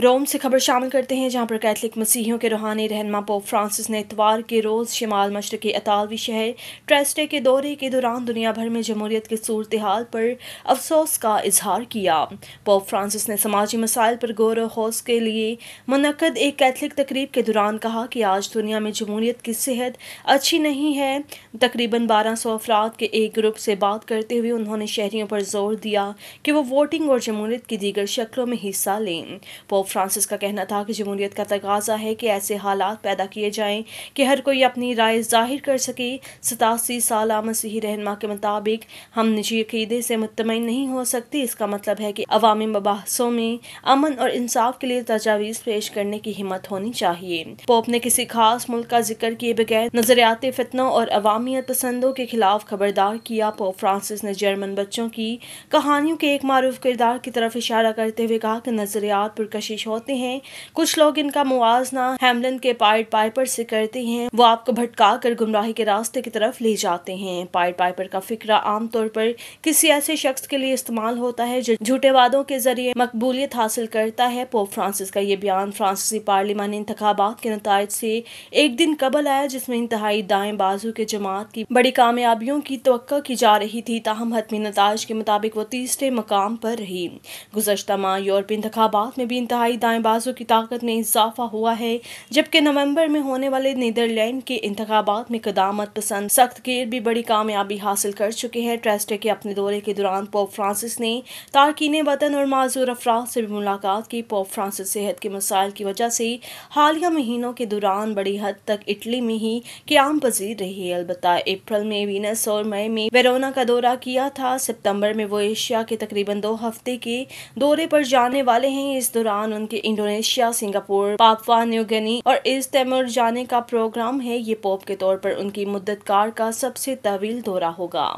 रोम से खबर शामिल करते हैं जहां पर कैथलिक मसीहियों के रूहानी रहनमा पोप फ्रांसिस ने इतवार के रोज़ शमाल मशरक़ी अतालवी शहर ट्रेस्टे के दौरे के दौरान दुनिया भर में जमहूरीत की सूरत हाल पर अफसोस का इजहार किया पोप फ्रांसिस ने समाजी मसाइल पर गौर हौस के लिए मनकद एक कैथलिक तकरीब के दौरान कहा कि आज दुनिया में जमहूरीत की सेहत अच्छी नहीं है तकरीबन बारह सौ अफराद के एक ग्रुप से बात करते हुए उन्होंने शहरीों पर जोर दिया कि वो वोटिंग और जमहूरीत की दीगर शक्लों में हिस्सा लें पोप फ्रांसिस का कहना था कि जमूरीत का तकाजा है कि ऐसे हालात पैदा किए जाएं कि हर कोई अपनी राय जाहिर कर सके सतासी साल मसीही रहनमा के मुताबिक हम निजी अकीदे से मुतमिन नहीं हो सकते इसका मतलब है कि अवामी मबासों में अमन और इंसाफ के लिए तजावीज़ पेश करने की हिम्मत होनी चाहिए पोप ने किसी खास मुल्क का जिक्र किए बगैर नजरियात फितनों और अवामियत पसंदों के खिलाफ खबरदार किया पोप फ्रांसिस ने जर्मन बच्चों की कहानियों के एक मारूफ किरदार की तरफ इशारा करते हुए कहा कि नजरियात पुरकश कोशिश होते हैं कुछ लोग इनका मुआजना हेमलन के पाइट पाइपर से करते हैं वो आपको भटका कर गुमराही के रास्ते की तरफ ले जाते हैं पाइट पाइपर का फिक्र आमतौर पर किसी ऐसे शख्स के लिए इस्तेमाल होता है जो झूठे वादों के जरिए मकबूलियत हासिल करता है पोप फ्रांसिस का ये बयान फ्रांसीसी पार्लियामानी इंतबात के नतज से एक दिन कबल आया जिसमें इंतहाई दाएं बाजू के जमात की बड़ी कामयाबियों की तो की जा रही थी ताहम हतमी नतज के मुताबिक वो तीसरे मकाम पर रही गुजशत माह यूरोपी इंतबात में भी इंतहा इंतहाई दाएं बाजू की ताकत में इजाफा हुआ है जबकि नवंबर में होने वाले नीदरलैंड के इंतबात में कदामत पसंद सख्त गेर भी बड़ी कामयाबी हासिल कर चुके हैं ट्रेस्टे के अपने दौरे के दौरान पोप फ्रांसिस ने तारकिन वतन और माजूर अफराद से भी मुलाकात की पोप फ्रांसिस सेहत के मसाइल की वजह से हालिया महीनों के दौरान बड़ी हद तक इटली में ही क्याम पजीर रही है अलबत् अप्रैल में वीनस और मई में वेरोना का दौरा किया था सितंबर में वो एशिया के तकरीबन दो हफ्ते के दौरे पर जाने वाले हैं इस दौरान दौरान उनके इंडोनेशिया सिंगापुर पापवा न्यूगनी और ईस्ट तैमूर जाने का प्रोग्राम है ये पोप के तौर पर उनकी मुद्दतकार का सबसे तवील दौरा होगा